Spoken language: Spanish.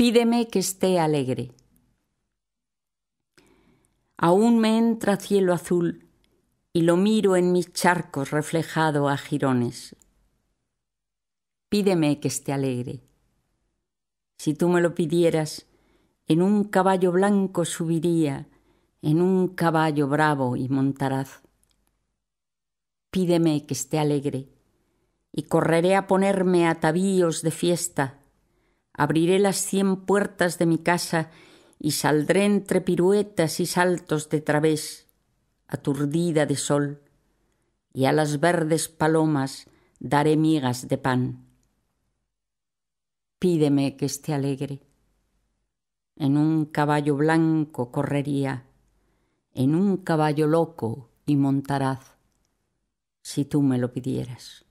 Pídeme que esté alegre. Aún me entra cielo azul y lo miro en mis charcos reflejado a jirones. Pídeme que esté alegre. Si tú me lo pidieras, en un caballo blanco subiría, en un caballo bravo y montaraz. Pídeme que esté alegre, y correré a ponerme atavíos de fiesta, Abriré las cien puertas de mi casa y saldré entre piruetas y saltos de través, aturdida de sol, y a las verdes palomas daré migas de pan. Pídeme que esté alegre. En un caballo blanco correría, en un caballo loco y montaraz, si tú me lo pidieras.